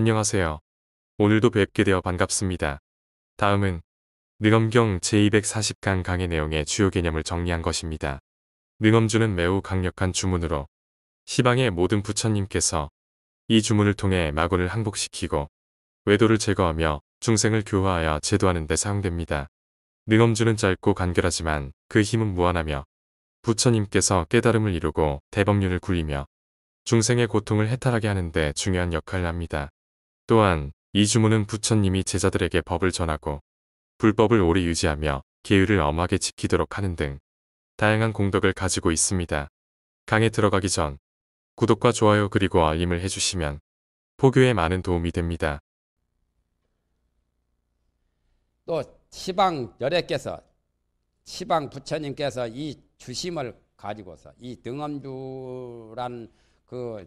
안녕하세요. 오늘도 뵙게 되어 반갑습니다. 다음은 능엄경 제240강 강의 내용의 주요 개념을 정리한 것입니다. 능엄주는 매우 강력한 주문으로 시방의 모든 부처님께서 이 주문을 통해 마군을 항복시키고 외도를 제거하며 중생을 교화하여 제도하는 데 사용됩니다. 능엄주는 짧고 간결하지만 그 힘은 무한하며 부처님께서 깨달음을 이루고 대법률을 굴리며 중생의 고통을 해탈하게 하는데 중요한 역할을 합니다. 또한 이 주문은 부처님이 제자들에게 법을 전하고 불법을 오래 유지하며 계율을 엄하게 지키도록 하는 등 다양한 공덕을 가지고 있습니다. 강에 들어가기 전 구독과 좋아요 그리고 알림을 해주시면 포교에 많은 도움이 됩니다. 또 시방 열애께서 시방 부처님께서 이 주심을 가지고서 이 등엄주란 그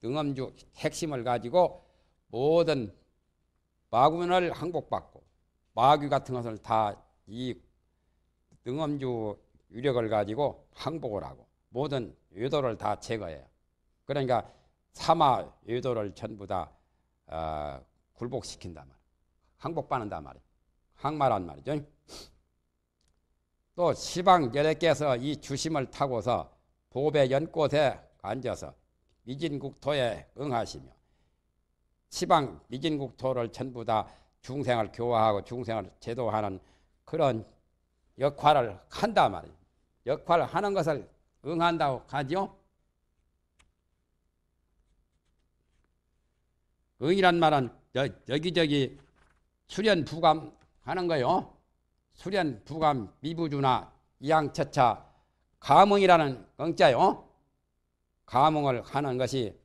등엄주 핵심을 가지고 모든 마군을 항복받고 마귀 같은 것을 다이 능엄주 유력을 가지고 항복을 하고 모든 유도를 다 제거해요. 그러니까 사마 유도를 전부 다 어, 굴복시킨단 말이에요. 항복받는단 말이에요. 항마란 말이죠. 또 시방 여애께서이 주심을 타고서 보배 연꽃에 앉아서 미진국토에 응하시며 지방 미진국 토를 전부 다 중생을 교화하고 중생을 제도하는 그런 역할을 한다 말이에요. 역할을 하는 것을 응한다고 하죠. 응이란 말은 여, 기저기 수련 부감 하는 거요. 수련 부감 미부주나 이양처차 감응이라는 응자요. 감응을 하는 것이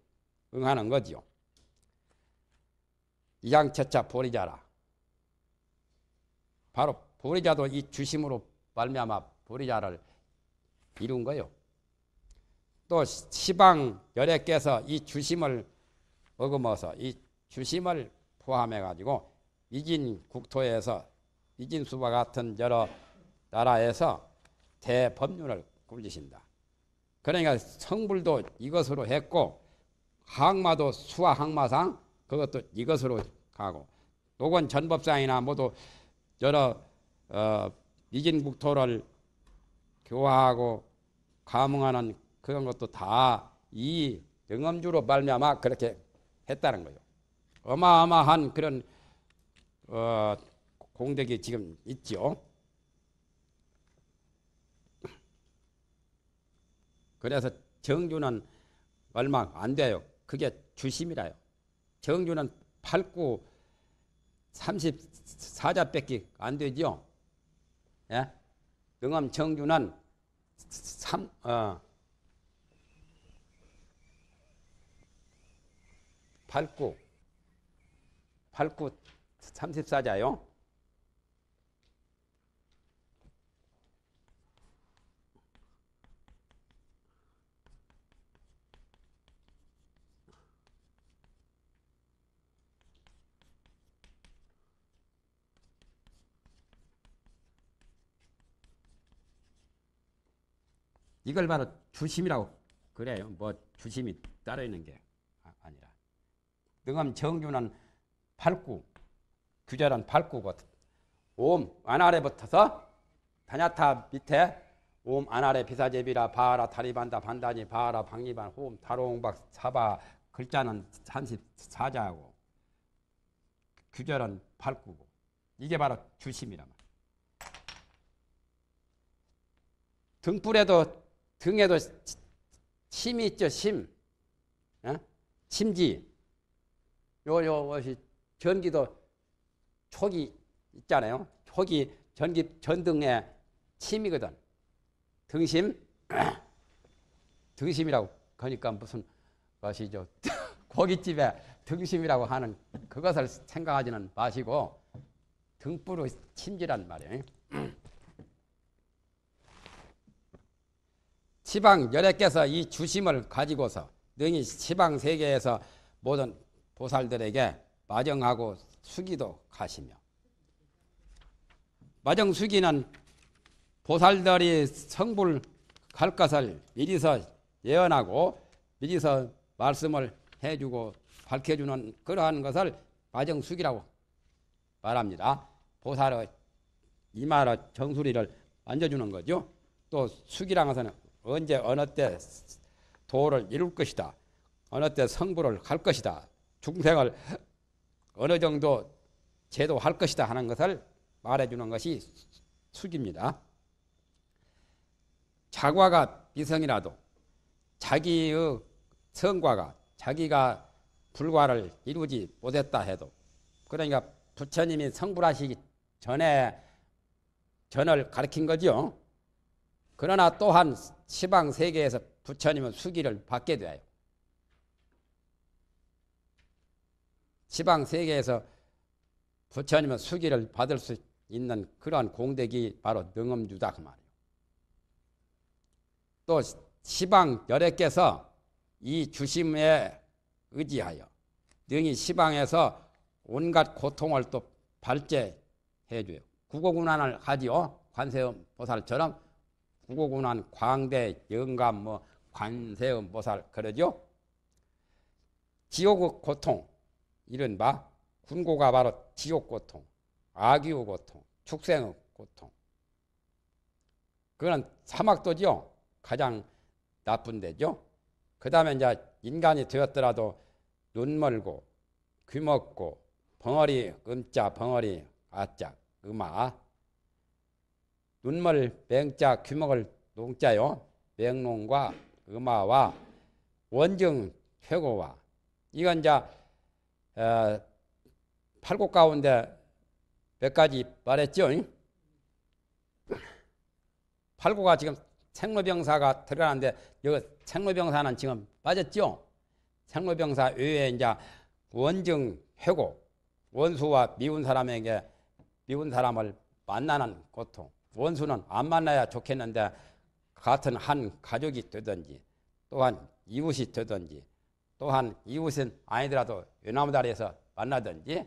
응하는 거지요. 이양처차 보리자라. 바로 보리자도 이 주심으로 말미암아 보리자를 이룬 거요. 또 시방 열애께서 이 주심을 어금어서 이 주심을 포함해 가지고 이진 국토에서 이진 수와 같은 여러 나라에서 대법률을 꾸리신다. 그러니까 성불도 이것으로 했고 항마도 수와 항마상 그것도 이것으로 가고 노건 전법상이나 모두 여러 어, 이진국토를 교화하고 감흥하는 그런 것도 다이 영엄주로 말미암아 그렇게 했다는 거예요. 어마어마한 그런 어, 공덕이 지금 있지 그래서 정주는 얼마 안 돼요. 그게 주심이라요. 정주는 밟고 34자 뺏기 안 되죠? 예? 영암 정주는 3, 어, 밟고 밟고 34자요. 이걸 바로 주심이라고 그래요. 뭐 주심이 따로 있는 게 아, 아니라. 능함 정규는 밟고 규절은 밟고 옴 안아래 붙어서 다냐타 밑에 옴 안아래 비사제비라 바하라 다리반다 반다니 바하라 방리반 호음 다로옹박 사바 글자는 34자고 규절은 밟고 이게 바로 주심이란 말이야. 등불에도 등에도 침이 있죠, 심. 어? 심지. 요, 요, 전기도 촉이 있잖아요. 촉이 전기, 전등에 침이거든. 등심. 등심이라고. 그러니까 무슨 것이죠. 고깃집에 등심이라고 하는 그것을 생각하지는 마시고 등불로 침질한 말이에요. 지방여래께서이 주심을 가지고서 능히 지방 세계에서 모든 보살들에게 마정하고 수기도 가시며 마정 수기는 보살들이 성불 갈 것을 미리서 예언하고 미리서 말씀을 해주고 밝혀주는 그러한 것을 마정 수기라고 말합니다. 보살의 이마로 정수리를 만져주는 거죠. 또 수기랑 해서는 언제 어느 때 도를 이룰 것이다. 어느 때 성부를 갈 것이다. 중생을 어느 정도 제도할 것이다 하는 것을 말해주는 것이 숙입니다. 자과가 비성이라도 자기의 성과가 자기가 불과를 이루지 못했다 해도 그러니까 부처님이 성불하시기 전에 전을 가르친 거지 그러나 또한 시방 세계에서 부처님은 수기를 받게 돼요. 시방 세계에서 부처님은 수기를 받을 수 있는 그러한 공덕이 바로 능엄유다 그 말이에요. 또 시방 열애께서 이 주심에 의지하여 능히 시방에서 온갖 고통을 또 발제해줘요. 구고군환을 하지요. 관세음 보살처럼 구고군한 광대 영감 뭐 관세음 보살 그러죠. 지옥의 고통 이른바 군고가 바로 지옥 고통, 악유 고통, 축생의 고통. 그거 사막도죠. 가장 나쁜 데죠. 그 다음에 이제 인간이 되었더라도 눈 멀고 귀 먹고 벙어리 음자 벙어리 아자 음아 눈물 맹자 귀목을 농자요 맹농과 음화와 원정 회고와 이건 이 어, 팔곡 가운데 몇 가지 말했죠. 팔고가 지금 생로병사가 들어가는데 여기 생로병사는 지금 빠졌죠. 생로병사 외에 이제 원증 회고 원수와 미운 사람에게 미운 사람을 만나는 고통 원수는 안 만나야 좋겠는데 같은 한 가족이 되든지 또한 이웃이 되든지 또한 이웃은 아니더라도 유나무다리에서 만나든지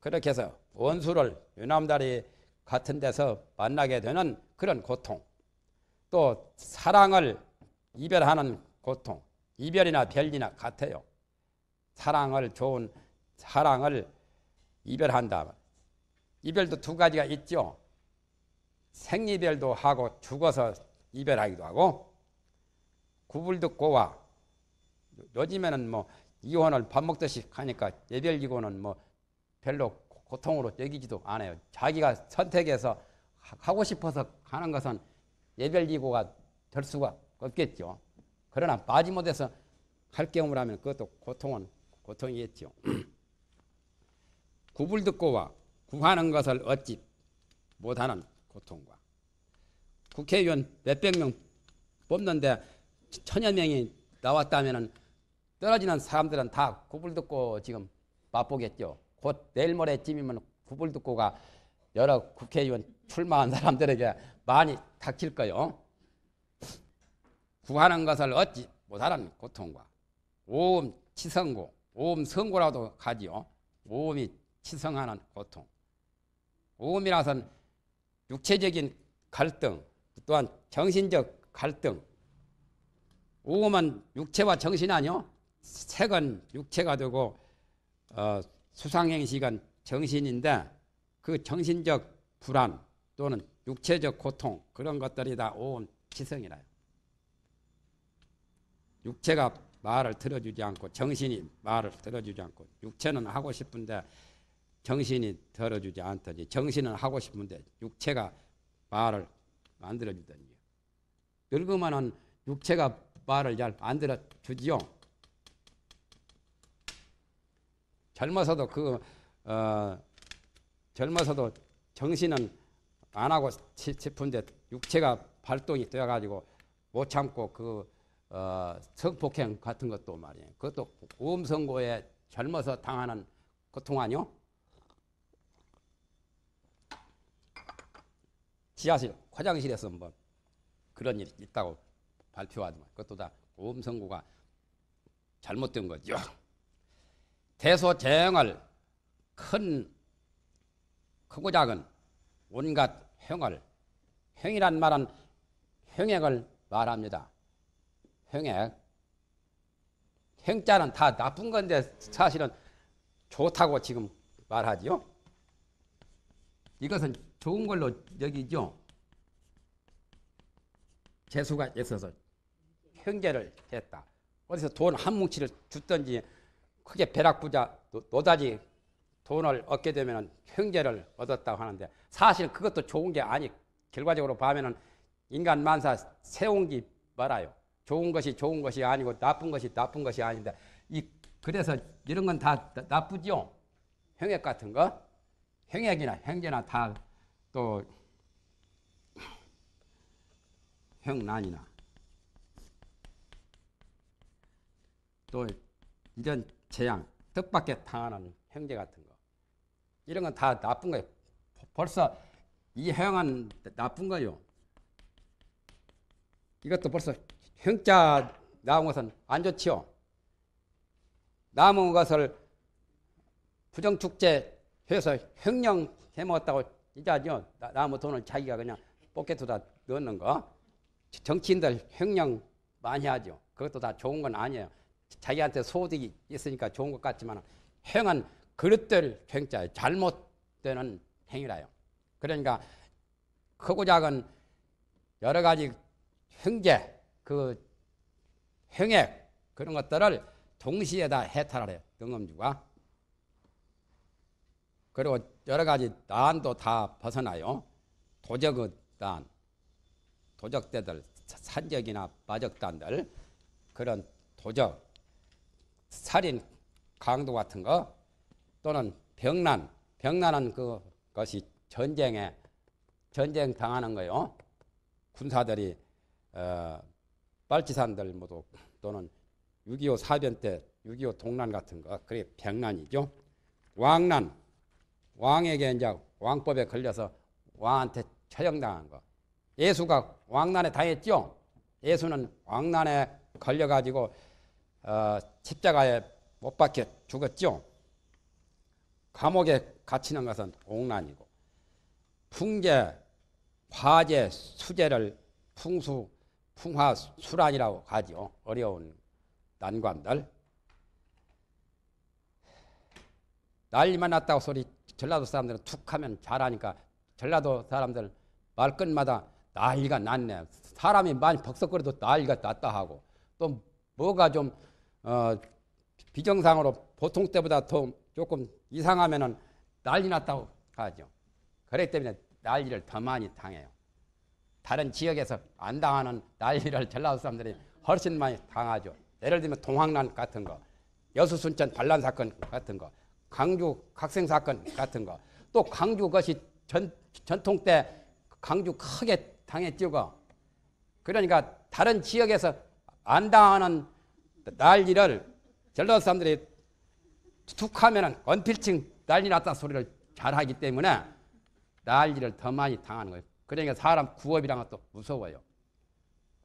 그렇게 해서 원수를 유나무다리 같은 데서 만나게 되는 그런 고통 또 사랑을 이별하는 고통 이별이나 별이나 같아요. 사랑을 좋은 사랑을 이별한다. 이별도 두 가지가 있죠. 생이별도 하고 죽어서 이별하기도 하고 구불듣고와 요즘에는 뭐 이혼을 밥 먹듯이 하니까 예별 이혼은 뭐 별로 고통으로 여기지도 않아요. 자기가 선택해서 하고 싶어서 하는 것은 예별 이고가 될 수가 없겠죠. 그러나 빠지못해서 할 경우라면 그것도 고통은 고통이겠죠. 구불듣고와 구하는 것을 얻지 못하는 고통과. 국회의원 몇백 명 뽑는데 천여 명이 나왔다면 떨어지는 사람들은 다 구불 듣고 지금 맛보겠죠. 곧 내일 모레 쯤이면 구불 듣고가 여러 국회의원 출마한 사람들에게 많이 닥칠 거요. 구하는 것을 얻지 못하는 고통과 오음 치성고, 오음 성고라도 가지요. 오음이 치성하는 고통. 오음이라서는 육체적인 갈등 또한 정신적 갈등 우음은 육체와 정신 아니요 색은 육체가 되고 어, 수상행식은 정신인데 그 정신적 불안 또는 육체적 고통 그런 것들이 다 오음 지성이라요. 육체가 말을 들어주지 않고 정신이 말을 들어주지 않고 육체는 하고 싶은데 정신이 들어주지 않더니 정신은 하고 싶은데 육체가 말을 만 들어주더니 늙으면 육체가 말을 잘안 들어주지요. 젊어서도 그 어, 젊어서도 정신은 안 하고 싶은데 육체가 발동이 되어가지고 못 참고 그 어, 성폭행 같은 것도 말이에요. 그것도 음성고에 젊어서 당하는 고통 아니요? 지하실, 화장실에서 뭐 그런 일이 있다고 발표하지만 그것도 다 오음 선고가 잘못된 거죠. 대소 재행을 큰 크고 작은 온갖 행을 행이란 말은 행액을 말합니다. 행액 행자는 다 나쁜 건데 사실은 좋다고 지금 말하지요. 이것은 좋은 걸로 여기죠. 재수가 있어서 형제를 했다. 어디서 돈 한 뭉치를 줬든지 크게 배락부자 노다지 돈을 얻게 되면 형제를 얻었다고 하는데 사실 그것도 좋은 게 아니 결과적으로 보면 인간 만사 세운기 말아요. 좋은 것이 좋은 것이 아니고 나쁜 것이 나쁜 것이 아닌데 이 그래서 이런 건 다 나쁘죠. 형액 같은 거. 형액이나 형제나 다또 형난이나 또 이런 재앙, 뜻밖의 당하는 형제 같은 거 이런 건 다 나쁜 거예요. 벌써 이 형은 나쁜 거요. 예 이것도 벌써 형자 나온 것은 안 좋지요. 남은 것을 부정축제 해서 형령 해먹었다고 이제 저 나무 돈을 자기가 그냥 포켓에다 넣는 거. 정치인들 횡령 많이 하죠. 그것도 다 좋은 건 아니에요. 자기한테 소득이 있으니까 좋은 것 같지만 행한 그릇들 횡자 잘못되는 행위라요. 그러니까 크고 작은 여러 가지 횡재, 그 행액 그런 것들을 동시에 다 해탈을 해요. 등엄주가. 그리고 여러 가지 난도 다 벗어나요. 도적의 난, 도적대들, 산적이나 마적단들, 그런 도적, 살인, 강도 같은 거, 또는 병난, 병난은 그것이 전쟁에, 전쟁 당하는 거요. 군사들이, 어, 빨치산들 모두 또는 6.25 사변 때, 6.25 동란 같은 거, 그게 병난이죠. 왕난, 왕에게 이제 왕법에 걸려서 왕한테 처형당한 거. 예수가 왕난에 당했죠. 예수는 왕난에 걸려가지고 어, 십자가에 못 박혀 죽었죠. 감옥에 갇히는 것은 옥난이고 풍제, 화재, 수재를 풍수, 풍화, 수란이라고 하지 어려운 난관들. 난리 만났다고 소리 전라도 사람들은 툭 하면 잘하니까 전라도 사람들 말끝마다 난리가 났네. 사람이 많이 벅석거려도 난리가 났다 하고 또 뭐가 좀 어, 비정상으로 보통 때보다 더 조금 이상하면은 난리 났다고 하죠. 그렇기 때문에 난리를 더 많이 당해요. 다른 지역에서 안 당하는 난리를 전라도 사람들이 훨씬 많이 당하죠. 예를 들면 동항란 같은 거, 여수 순천 반란 사건 같은 거, 강주 학생 사건 같은 거. 또 강주 것이 전, 전통 때 강주 크게 당했지고. 그러니까 다른 지역에서 안 당하는 난리를 전라도 사람들이 툭 하면은 언필칭 난리 났다 소리를 잘 하기 때문에 난리를 더 많이 당하는 거예요. 그러니까 사람 구업이란 것도 무서워요.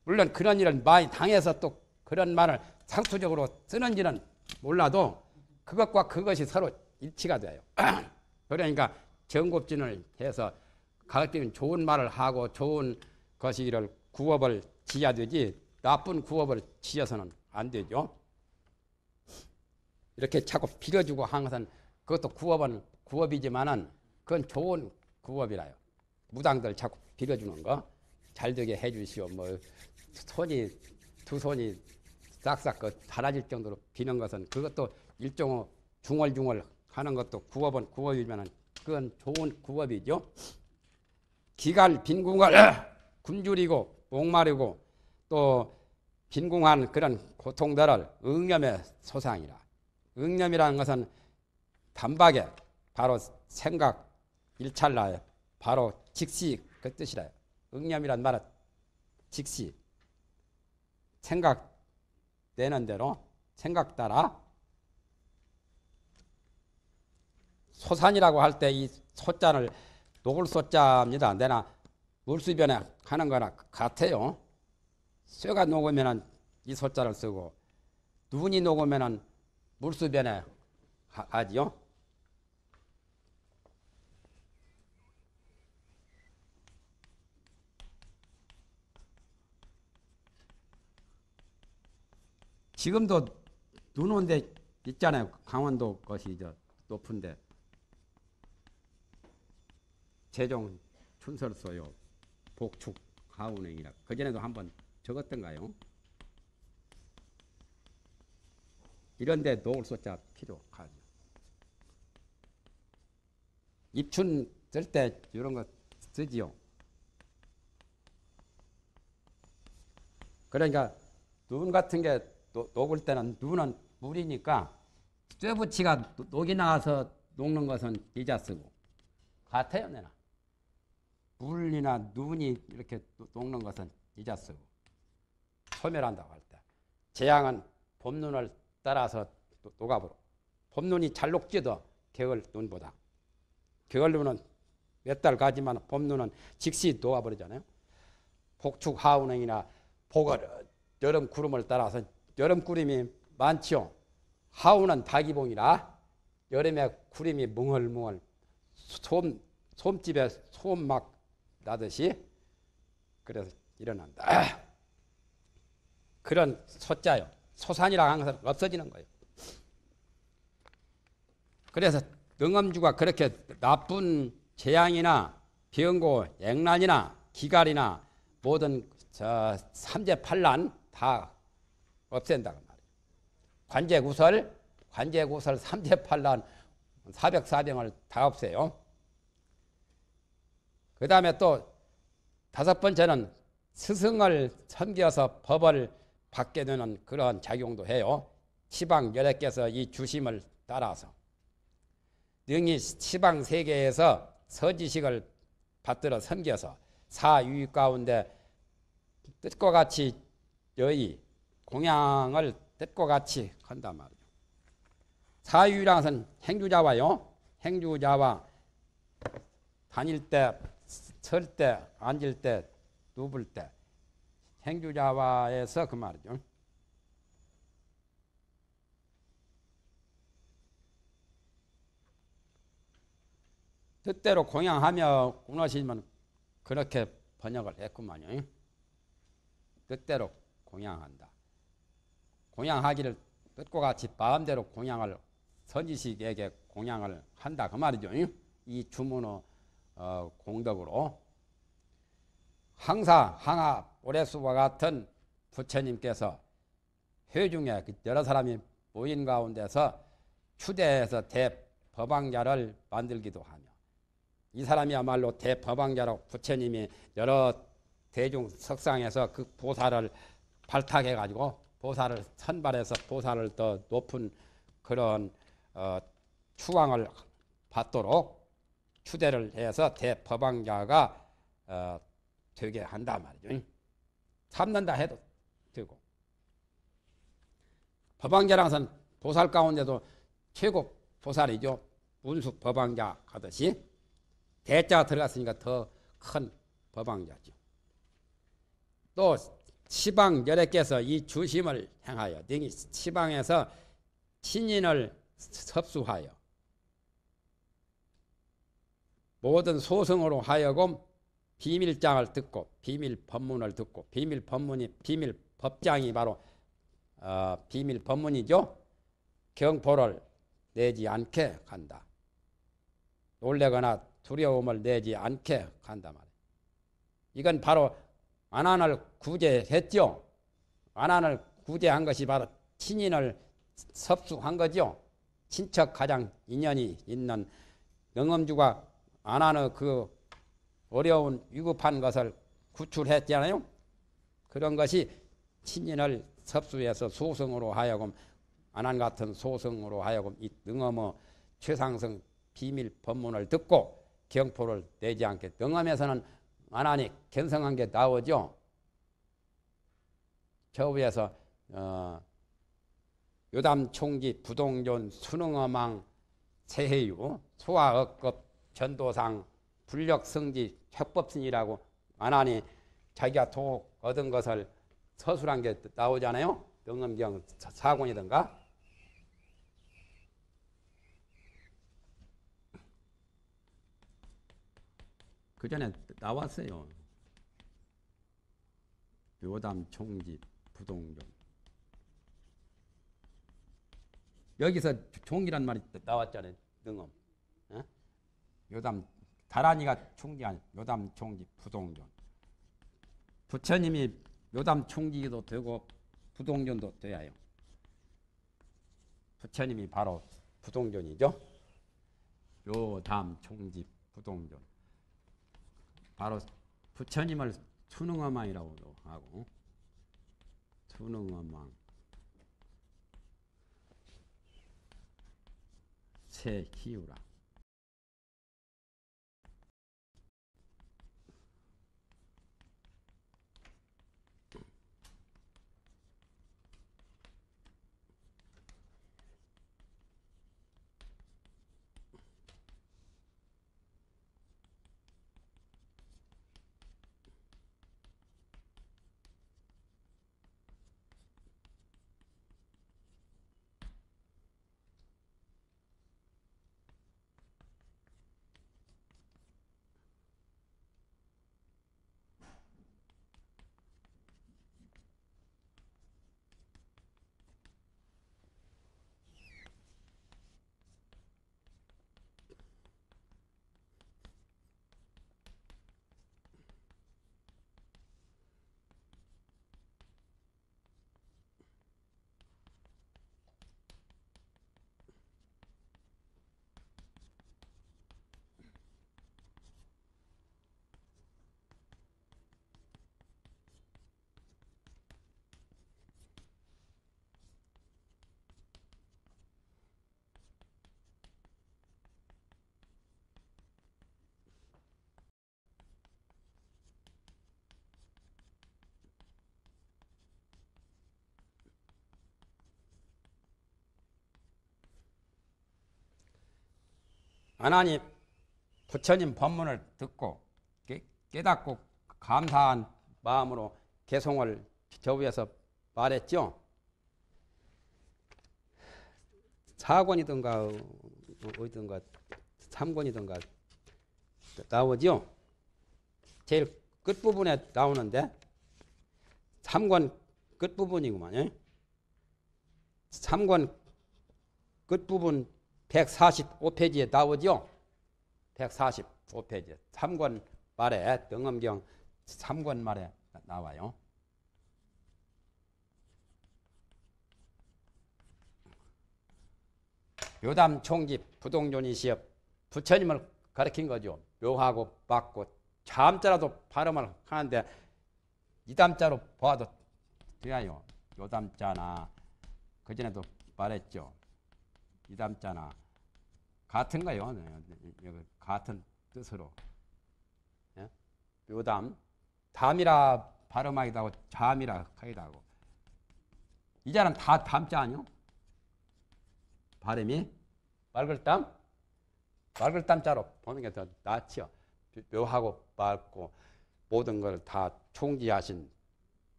물론 그런 일을 많이 당해서 또 그런 말을 상투적으로 쓰는지는 몰라도 그것과 그것이 서로 일치가 돼요. 그러니까 정곱진을 해서 가급적 좋은 말을 하고 좋은 것이기를 구업을 지어야 되지 나쁜 구업을 지어서는 안 되죠. 이렇게 자꾸 빌어주고 항상 그것도 구업은 구업이지만은 그건 좋은 구업이라요. 무당들 자꾸 빌어주는 거. 잘 되게 해주시오. 뭐 손이 두 손이 싹싹 그 사라질 정도로 비는 것은 그것도 일종의 중얼중얼 하는 것도 구업은 구업이면 그건 좋은 구업이죠. 기갈 빈궁을 굶주리고 목마르고 또 빈궁한 그런 고통들을 응념의 소상이라. 응념이라는 것은 단박에 바로 생각 일찰나에 바로 직시 그 뜻이라. 응념이란 말은 직시 생각 되는 대로 생각 따라 소산이라고 할 때 이 소자를 녹을 소자입니다. 내나 물수변에 하는 거나 같아요. 쇠가 녹으면 이 소자를 쓰고 눈이 녹으면 물수변에 하지요. 지금도 눈 온 데 있잖아요. 강원도 것이 저 높은데. 재종 춘설소요. 복축 가운행이라. 그전에도 한번 적었던가요? 이런데 노을 소자 필요하죠. 입춘 쓸 때 이런 거 쓰지요. 그러니까 눈 같은 게 녹을 때는 눈은 물이니까 쇠붙이가 녹이 나와서 녹는 것은 기자 쓰고 같아요 내나 물이나 눈이 이렇게 녹는 것은 기자 쓰고 소멸한다고 할때 재앙은 봄눈을 따라서 녹아버려 봄눈이 잘 녹지도 겨울 눈보다 겨울 눈은 몇 달 가지만 봄눈은 즉시 녹아버리잖아요 복축 하운행이나 복을 여름 구름을 따라서 여름 구름이 많죠. 하우는 다기봉이라 여름에 구름이 뭉얼뭉얼 솜, 솜집에 솜막 나듯이 그래서 일어난다. 그런 소자요. 소산이랑 항상 없어지는 거예요. 그래서 능엄주가 그렇게 나쁜 재앙이나 병고, 액난이나 기갈이나 모든 삼재팔란 다 없앤다고 말이에요. 관제구설, 관제구설 삼재팔란 404병을 다 없애요. 그 다음에 또 다섯 번째는 스승을 섬겨서 법을 받게 되는 그런 작용도 해요. 시방 열애께서 이 주심을 따라서 능히 시방 세계에서 서지식을 받들어 섬겨서 사유 가운데 뜻과 같이 여의 공양을 뜻과 같이 한단 말이에 사유유랑은 행주자와요. 행주자와 다닐 때, 설 때, 앉을 때, 누울 때. 행주자와에서 그 말이죠. 뜻대로 공양하며 꾸너시면 그렇게 번역을 했구만요. 뜻대로 공양한다. 공양하기를 뜻과 같이 마음대로 공양을 선지식에게 공양을 한다 그 말이죠. 이 주문의 어, 공덕으로 항사 항하 오래수와 같은 부처님께서 회중에 그 여러 사람이 모인 가운데서 추대해서 대법왕자를 만들기도 하며 이 사람이야말로 대법왕자로 부처님이 여러 대중 석상에서 그 보살을 발탁해가지고 보살을 선발해서 보살을 더 높은 그런 어, 추앙을 받도록 추대를 해서 대법왕자가 어, 되게 한다 말이죠. 삼는다 해도 되고 법왕자랑선 보살 가운데도 최고 보살이죠. 문수 법왕자 하듯이 대자 들어갔으니까 더 큰 법왕자죠. 또 시방 열애께서 이 주심을 행하여 능히 시방에서 신인을 섭수하여 모든 소승으로 하여금 비밀장을 듣고 비밀 법문을 듣고 비밀 법문이 비밀 법장이 바로 어, 비밀 법문이죠. 경포를 내지 않게 간다. 놀래거나 두려움을 내지 않게 간다 말이야. 이건 바로 완안을 구제했죠. 완안을 구제한 것이 바로 친인을 섭수한 거죠. 친척 가장 인연이 있는 영엄주가 안하그 어려운 위급한 것을 구출했잖아요. 그런 것이 친인을 섭수해서 소승으로 하여금 안한 같은 소승으로 하여금 이 능엄의 최상승 비밀 법문을 듣고 경포를 내지 않게 능엄에서는 만안이 견성한 게 나오죠. 저 위에서 어, 요담 총기 부동존 수능어망 세해유 수화억급 전도상 불력성지 협법신이라고 만하니 자기가 도 얻은 것을 서술한 게 나오잖아요. 명음경 사곤이든가. 그 전에 나왔어요. 요담 총집 부동종. 여기서 총이란 말이 나왔잖아요. 능엄. 어? 담 다란이가 총지 아니 담 총지 부동전. 부처님이 요담 총지도 되고 부동전도 돼야 요 부처님이 바로 부동전이죠. 요담 총지 부동전. 바로 부처님을 투능어망이라고도 하고 투능어망 새기우라 하나님 부처님 법문을 듣고 깨닫고 감사한 마음으로 개송을 저 위에서 말했죠. 사권이든가 어디든가 삼권이든가 나오죠. 제일 끝부분에 나오는데 삼권 끝부분이구만. 요 예? 삼권 끝부분 145페이지에 나오죠. 145페이지. 3권 말에 등엄경 3권 말에 나와요. 요담 총집 부동존이 시업 부처님을 가르친 거죠. 묘하고 맞고 잠자라도 발음을 하는데 이담자로 보아도 돼요. 요담자나 그전에도 말했죠. 이담자나 같은가요? 같은 뜻으로. 예? 묘담. 담이라 발음하기도 하고 잠이라 하기도 하고. 이 사람 다 담자 아니요? 발음이 말글담? 말글담자로 보는 게 더 낫지요. 묘하고 맑고 모든 걸 다 총지하신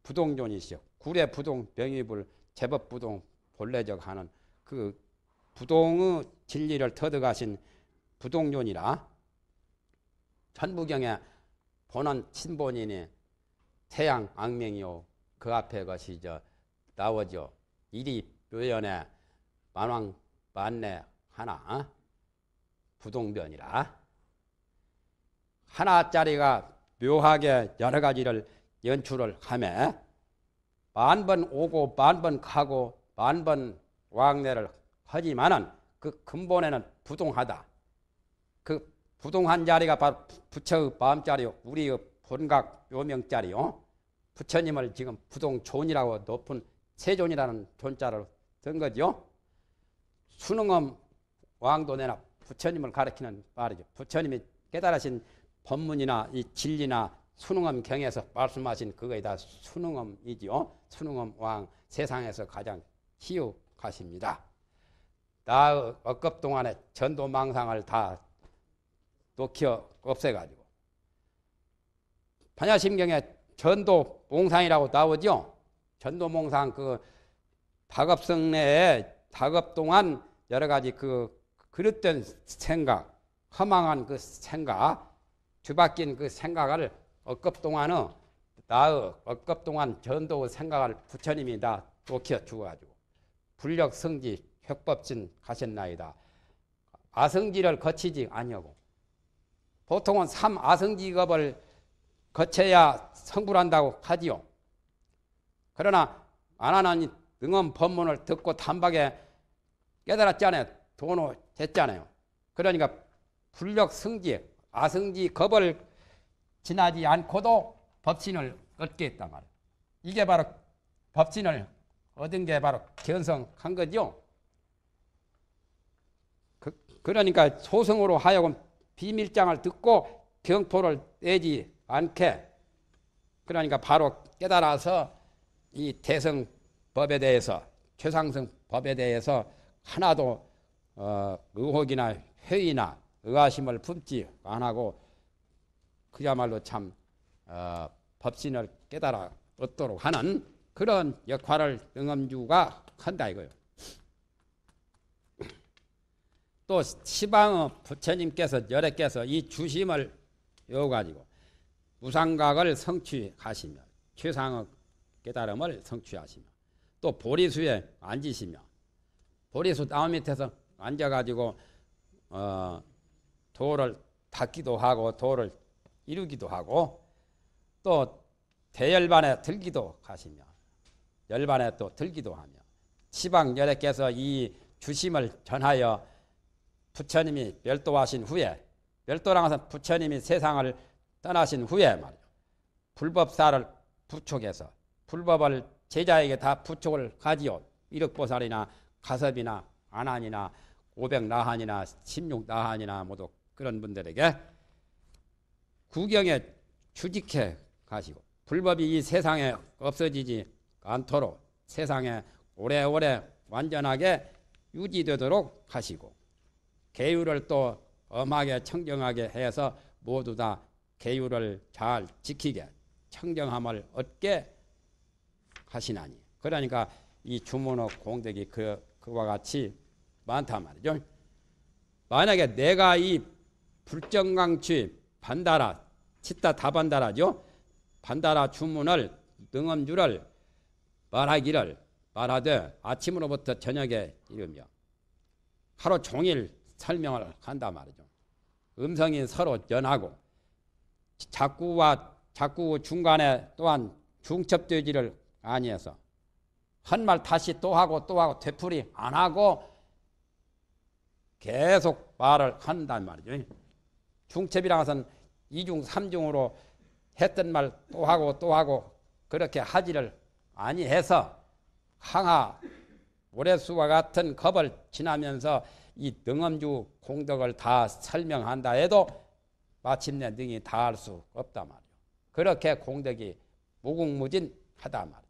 부동존이시요. 구례 부동 병입을 제법 부동 본래적 하는 그 부동의 진리를 터득하신 부동존이라 천부경에 보는 친본인이 태양 악명이요 그 앞에 것이 저 나오죠 이리 묘연에 만왕 만내 하나 어? 부동변이라 하나짜리가 묘하게 여러 가지를 연출을 하며 만번 오고 만번 가고 만번 왕래를 하지만은 그 근본에는 부동하다. 그 부동한 자리가 바로 부처의 마음자리요. 우리의 본각 요명자리요. 부처님을 지금 부동존이라고 높은 세존이라는 존자를 든 거죠. 수능엄 왕도 내나 부처님을 가리키는 말이죠. 부처님이 깨달으신 법문이나 이 진리나 수능엄 경에서 말씀하신 그거에 다 수능엄이지요. 수능엄 왕 세상에서 가장 희우 가십니다. 나의 억급 동안에 전도망상을 다놓기 없애가지고 반야심경에 전도몽상이라고 나오죠. 전도몽상 그 박업성내에 박업 동안 여러 가지 그 그릇된 생각, 허망한 그 생각, 뒤바뀐 그 생각을 억급동안은 나의 억급 동안 전도 생각을 부처님이 다 놓겨 주어가지고 불력 성지 혁법진 가셨나이다. 아성지를 거치지 아니하고 보통은 3 아성지겁을 거쳐야 성불한다고 하지요. 그러나 아나나니 능원 법문을 듣고 단박에 깨달았잖아요. 도노됐잖아요. 그러니까 불력 승지, 아승지 겁을 지나지 않고도 법신을 얻게 했단 말이에요. 이게 바로 법신을 얻은 게 바로 견성한 거죠. 그러니까 소승으로 하여금 비밀장을 듣고 경포를 내지 않게 그러니까 바로 깨달아서 이 대성 법에 대해서 최상승 법에 대해서 하나도 어, 의혹이나 회의나 의아심을 품지 안 하고 그야말로 참 어, 법신을 깨달아 얻도록 하는 그런 역할을 응엄주가 한다 이거예요. 또 시방의 부처님께서 여래께서이 주심을 요 가지고 무상각을 성취하시며 최상의 깨달음을 성취하시며 또 보리수에 앉으시며 보리수 나무 밑에서 앉아가지고 어, 도를 닦기도 하고 도를 이루기도 하고 또 대열반에 들기도 하시며 열반에 또 들기도 하며 시방여래께서이 주심을 전하여 부처님이 별도하신 후에 별도라는 것은 부처님이 세상을 떠나신 후에 말이요. 불법사를 부촉해서 불법을 제자에게 다 부촉을 가지요. 일억보살이나 가섭이나 안한이나 오백나한이나 십육나한이나 모두 그런 분들에게 구경에 주직해 가시고 불법이 이 세상에 없어지지 않도록 세상에 오래오래 완전하게 유지되도록 하시고 계율을 또 엄하게 청정하게 해서 모두 다 계율을 잘 지키게 청정함을 얻게 하시나니 그러니까 이주문의 공덕이 그, 그와 같이 많단 말이죠. 만약에 내가 이 불정강취 반다라 치타 다반다라죠. 반다라 주문을 능엄주를 말하기를 말하되 아침으로부터 저녁에 이르며 하루 종일 설명을 한단 말이죠. 음성이 서로 연하고 자꾸와 자꾸 중간에 또한 중첩되지를 아니해서 한 말 다시 또 하고 또 하고 되풀이 안 하고 계속 말을 한단 말이죠. 중첩이라 해서 이중삼중으로 했던 말 또 하고 또 하고 그렇게 하지를 아니해서 항하 오래수와 같은 겁을 지나면서 이 능엄주 공덕을 다 설명한다 해도 마침내 능이다할 수없단말이요 그렇게 공덕이 무궁무진하단말이요